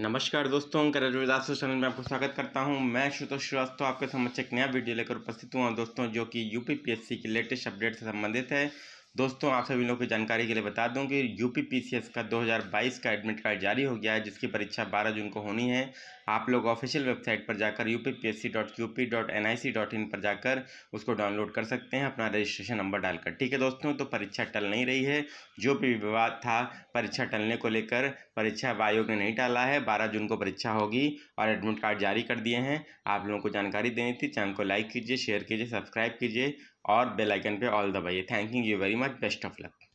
नमस्कार दोस्तों चैनल में आपको स्वागत करता हूं मैं शुतोष श्रीवास्तव आपके समक्ष एक नया वीडियो लेकर उपस्थित हुआ दोस्तों जो कि यूपीपीएससी के लेटेस्ट अपडेट से संबंधित है दोस्तों आप सभी लोगों की जानकारी के लिए बता दूं कि यूपी पीसीएस का 2022 का एडमिट कार्ड जारी हो गया है जिसकी परीक्षा 12 जून को होनी है आप लोग ऑफिशियल वेबसाइट पर जाकर upsc.up.nic.in पर जाकर उसको डाउनलोड कर सकते हैं अपना रजिस्ट्रेशन नंबर डालकर ठीक है दोस्तों तो परीक्षा टल नहीं रही है जो भी विवाद था परीक्षा टलने को लेकर परीक्षा आयोग ने नहीं टाला है बारह जून को परीक्षा होगी और एडमिट कार्ड जारी कर दिए हैं आप लोगों को जानकारी देनी थी चैनल को लाइक कीजिए शेयर कीजिए सब्सक्राइब कीजिए और बेल आइकन पे ऑल दबाइए thank you very much best of luck